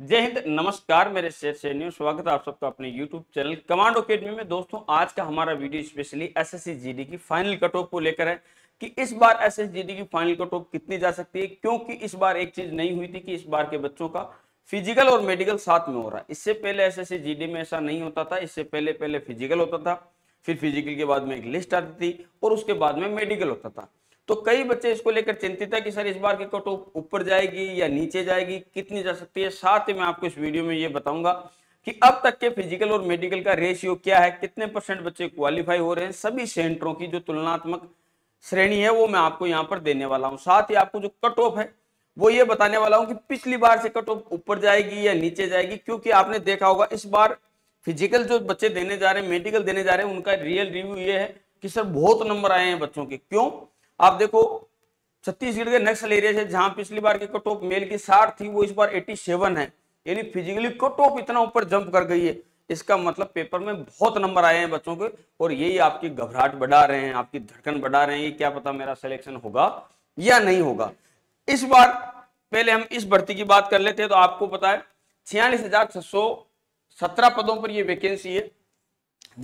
जय हिंद नमस्कार मेरे शेर से न्यूज स्वागत है आप सबका अपने यूट्यूब चैनल कमांडो अकेडमी में दोस्तों आज का हमारा वीडियो स्पेशली एस एस की फाइनल कट ऑफ को लेकर है कि इस बार एस की फाइनल कट ऑफ कितनी जा सकती है क्योंकि इस बार एक चीज नहीं हुई थी कि इस बार के बच्चों का फिजिकल और मेडिकल साथ में हो रहा है इससे पहले एस एस में ऐसा नहीं होता था इससे पहले पहले फिजिकल होता था फिर फिजिकल के बाद में एक लिस्ट आती थी और उसके बाद में मेडिकल होता था तो कई बच्चे इसको लेकर चिंतित है कि सर इस बार की कट ऑफ ऊपर जाएगी या नीचे जाएगी कितनी जा सकती है साथ ही मैं आपको इस वीडियो में ये बताऊंगा कि अब तक के फिजिकल और मेडिकल का रेशियो क्या है कितने परसेंट बच्चे क्वालिफाई हो रहे हैं सभी सेंटरों की जो तुलनात्मक श्रेणी है वो मैं आपको यहाँ पर देने वाला हूँ साथ ही आपको जो कट ऑफ है वो ये बताने वाला हूँ कि पिछली बार से कट ऑफ ऊपर जाएगी या नीचे जाएगी क्योंकि आपने देखा होगा इस बार फिजिकल जो बच्चे देने जा रहे हैं मेडिकल देने जा रहे हैं उनका रियल रिव्यू ये है कि सर बहुत नंबर आए हैं बच्चों के क्यों आप देखो छत्तीसगढ़ के नक्सल एरिया से जहां पिछली बार की कट ऑफ मेल की साठ थी वो इस बार 87 है यानी फिजिकली कट ऑफ इतना ऊपर जंप कर गई है इसका मतलब पेपर में बहुत नंबर आए हैं बच्चों के और यही आपकी घबराहट बढ़ा रहे हैं आपकी धड़कन बढ़ा रहे हैं ये क्या पता मेरा सिलेक्शन होगा या नहीं होगा इस बार पहले हम इस भर्ती की बात कर लेते हैं तो आपको पता है छियालीस हजार छह सौ सत्रह पदों पर यह वैकेंसी है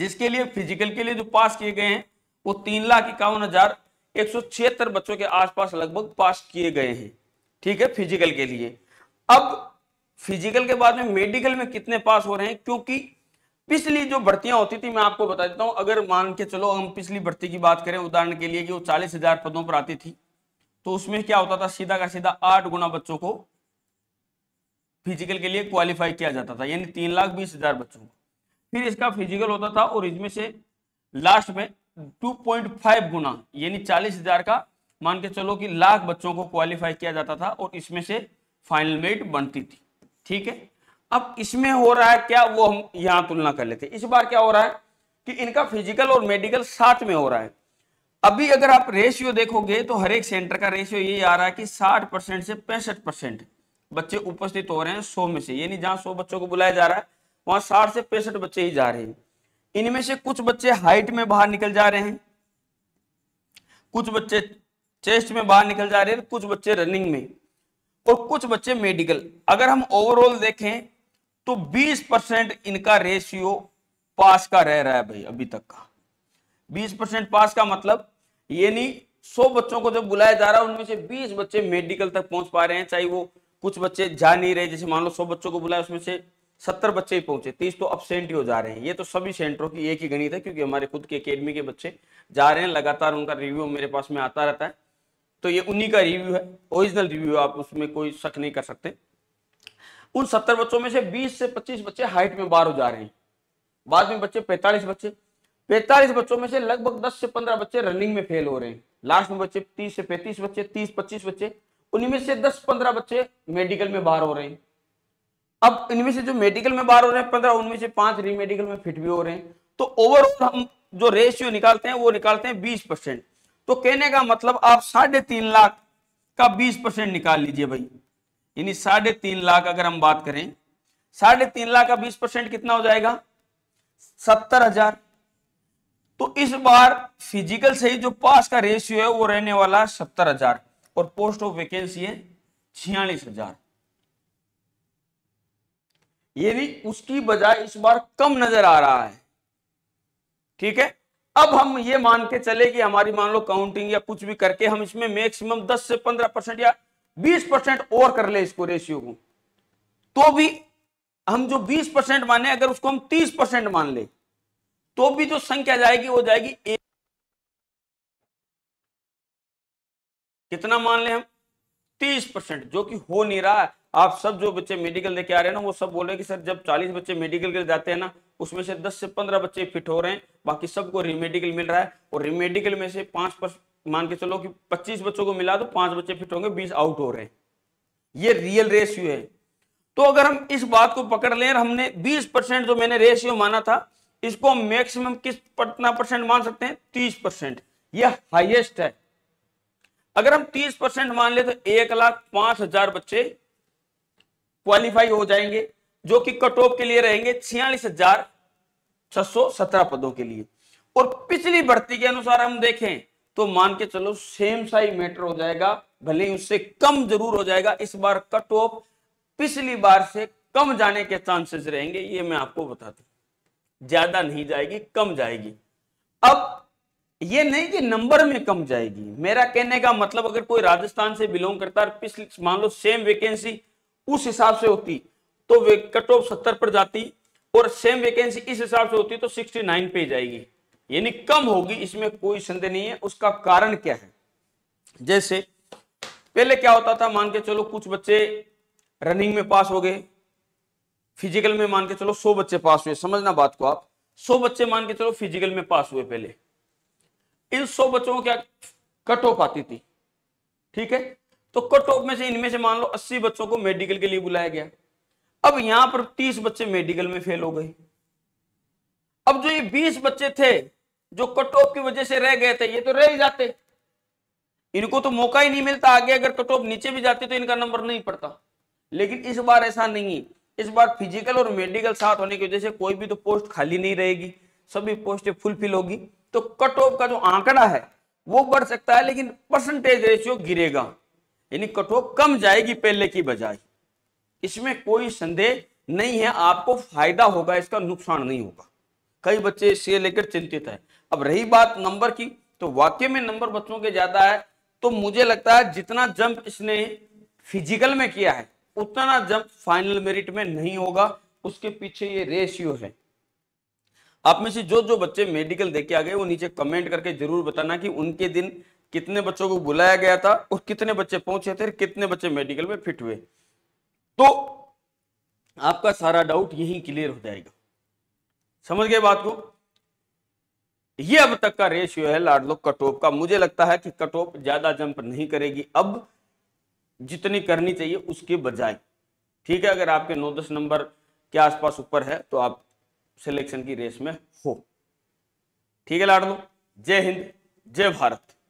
जिसके लिए फिजिकल के लिए जो पास किए गए हैं वो तीन लाख इक्यावन हजार एक बच्चों के आसपास लगभग पास किए गए हैं ठीक है फिजिकल के लिए अब फिजिकल के बाद में मेडिकल में कितने पास हो रहे हैं क्योंकि पिछली जो भर्तियां होती थी मैं आपको बता देता हूं अगर मान के चलो हम पिछली भर्ती की बात करें उदाहरण के लिए कि वो चालीस हजार पदों पर आती थी तो उसमें क्या होता था सीधा का सीधा आठ गुना बच्चों को फिजिकल के लिए क्वालिफाई किया जाता था यानी तीन लाख बीस हजार बच्चों को फिर इसका फिजिकल होता था और इसमें से लास्ट में 2.5 गुना यानी चालीस हजार का मान के चलो कि लाख बच्चों को क्वालिफाई किया जाता था और इसमें से फाइनल मेरिट बनती थी ठीक है अब इसमें हो रहा है क्या वो हम यहां तुलना कर लेते इस बार क्या हो रहा है कि इनका फिजिकल और मेडिकल साथ में हो रहा है अभी अगर आप रेशियो देखोगे तो हर एक सेंटर का रेशियो ये आ रहा है कि 60 परसेंट से पैंसठ परसेंट बच्चे उपस्थित हो रहे हैं 100 में से यानी जहां 100 बच्चों को बुलाया जा रहा है वहां 60 से पैंसठ बच्चे ही जा रहे हैं इनमें से कुछ बच्चे हाइट में बाहर निकल जा रहे हैं कुछ बच्चे चेस्ट में बाहर निकल जा रहे हैं कुछ बच्चे रनिंग में और कुछ बच्चे मेडिकल अगर हम ओवरऑल देखें तो 20 परसेंट इनका रेशियो पास का रह रहा है भाई अभी तक का 20 परसेंट पास का मतलब ये नहीं सौ बच्चों को जब बुलाया जा रहा है उनमें से 20 बच्चे मेडिकल तक पहुंच पा रहे हैं चाहे वो कुछ बच्चे जा नहीं रहे जैसे मान लो सौ बच्चों को बुलाया उसमें से सत्तर बच्चे ही पहुंचे तीस तो अब सेंट हो जा रहे हैं ये तो सभी सेंटरों की एक ही गणित है क्योंकि हमारे खुद के अकेडमी के बच्चे जा रहे हैं लगातार उनका रिव्यू मेरे पास में आता रहता है तो ये उन्हीं का रिव्यू है ओरिजिनल रिव्यू आप उसमें कोई शक नहीं कर सकते उन सत्तर बच्चों में से बीस से पच्चीस बच्चे हाइट में बाहर हो जा रहे हैं बाद में बच्चे पैंतालीस बच्चे पैंतालीस बच्चों में से लगभग दस से पंद्रह बच्चे रनिंग में फेल हो रहे हैं लास्ट में बच्चे तीस से पैंतीस बच्चे तीस पच्चीस बच्चे उनमें से दस पंद्रह बच्चे मेडिकल में बाहर हो रहे हैं अब इनमें से जो मेडिकल में बाहर हो रहे हैं पंद्रह उनमें से पांच रीमेडिकल में फिट भी हो रहे हैं तो ओवरऑल हम जो रेशियो निकालते हैं वो निकालते हैं बीस परसेंट तो कहने का मतलब आप साढ़े तीन लाख का बीस परसेंट निकाल लीजिए भाई यानी साढ़े तीन लाख अगर हम बात करें साढ़े तीन लाख का बीस परसेंट कितना हो जाएगा सत्तर हजार तो इस बार फिजिकल से ही जो पास का रेशियो है वो रहने वाला है सत्तर हजार और पोस्ट ऑफ वैकेंसी है छियालीस हजार ये भी उसकी बजाय इस बार कम नजर आ रहा है ठीक है अब हम ये मान के चले कि हमारी मान लो काउंटिंग या कुछ भी करके हम इसमें मैक्सिमम 10 से 15 परसेंट या 20 परसेंट और कर ले इसको रेशियो को तो भी हम जो 20 परसेंट माने अगर उसको हम 30 परसेंट मान ले तो भी जो संख्या जाएगी वो जाएगी एक कितना मान ले हम 30 परसेंट जो कि हो नहीं रहा है आप सब जो बच्चे मेडिकल लेके आ रहे हैं ना वो सब बोल रहे हैं कि सर जब 40 बच्चे मेडिकल के लिए जाते हैं ना उसमें से 10 से 15 बच्चे फिट हो रहे हैं बाकी सबको रिमेडिकल मिल रहा है और रिमेडिकल में से पांच पर मान के चलो कि 25 बच्चों को मिला तो पांच बच्चे फिट होंगे 20 आउट हो रहे हैं ये रियल रेशियो है तो अगर हम इस बात को पकड़ लें हमने बीस जो मैंने रेशियो माना था इसको मैक्सिमम किस कितना परसेंट मान सकते हैं तीस परसेंट यह हाइएस्ट है अगर हम तीस परसेंट मान ले तो एक लाख पांच हजार बच्चे क्वालिफाई हो जाएंगे जो कि कट ऑफ के लिए रहेंगे छियालीस हजार छह सौ सत्रह पदों के लिए और पिछली भर्ती के अनुसार हम देखें तो मान के चलो सेम साइज मैटर हो जाएगा भले ही उससे कम जरूर हो जाएगा इस बार कट ऑफ पिछली बार से कम जाने के चांसेस रहेंगे ये मैं आपको बता दू ज्यादा नहीं जाएगी कम जाएगी अब ये नहीं कि नंबर में कम जाएगी मेरा कहने का मतलब अगर कोई राजस्थान से बिलोंग करता है पिछले मान लो सेम वैकेंसी उस हिसाब से होती तो कट ऑफ सत्तर पर जाती और सेम वैकेंसी इस हिसाब से होती तो सिक्सटी नाइन पे जाएगी यानी कम होगी इसमें कोई संदेह नहीं है उसका कारण क्या है जैसे पहले क्या होता था मान के चलो कुछ बच्चे रनिंग में पास हो गए फिजिकल में मान के चलो सौ बच्चे पास हुए समझना बात को आप सौ बच्चे मान के चलो फिजिकल में पास हुए पहले इन सौ बच्चों को क्या कट ऑफ आती थी ठीक है तो कट ऑफ में से इनमें से मान लो 80 बच्चों को मेडिकल के लिए बुलाया गया अब यहां पर 30 बच्चे मेडिकल में फेल हो गए अब जो ये 20 बच्चे थे जो कट ऑफ की वजह से रह गए थे ये तो रह ही जाते इनको तो मौका ही नहीं मिलता आगे अगर कट ऑफ नीचे भी जाते तो इनका नंबर नहीं पड़ता लेकिन इस बार ऐसा नहीं है इस बार फिजिकल और मेडिकल साथ होने की वजह से कोई भी तो पोस्ट खाली नहीं रहेगी सभी पोस्टें फुलफिल होगी तो कट ऑफ का जो आंकड़ा है वो बढ़ सकता है लेकिन परसेंटेज रेशियो गिरेगा यानी कटऑफ कम जाएगी पहले की बजाय इसमें कोई संदेह नहीं है आपको फायदा होगा इसका नुकसान नहीं होगा कई बच्चे इससे लेकर चिंतित है अब रही बात नंबर की तो वाक्य में नंबर बच्चों के ज्यादा है तो मुझे लगता है जितना जंप इसने फिजिकल में किया है उतना जंप फाइनल मेरिट में नहीं होगा उसके पीछे ये रेशियो है आप में से जो जो बच्चे मेडिकल देके आ गए वो नीचे कमेंट करके जरूर बताना कि उनके दिन कितने बच्चों को बुलाया गया था और कितने बच्चे पहुंचे थे कितने बच्चे मेडिकल में फिट हुए तो आपका सारा डाउट यही क्लियर हो जाएगा समझ गए बात को ये अब तक का रेशियो है लाडलो कट ऑफ का मुझे लगता है कि कट ऑफ ज्यादा जंप नहीं करेगी अब जितनी करनी चाहिए उसके बजाय ठीक है अगर आपके नौ दस नंबर के आसपास ऊपर है तो आप सिलेक्शन की रेस में हो ठीक है लाडलो जय हिंद जय भारत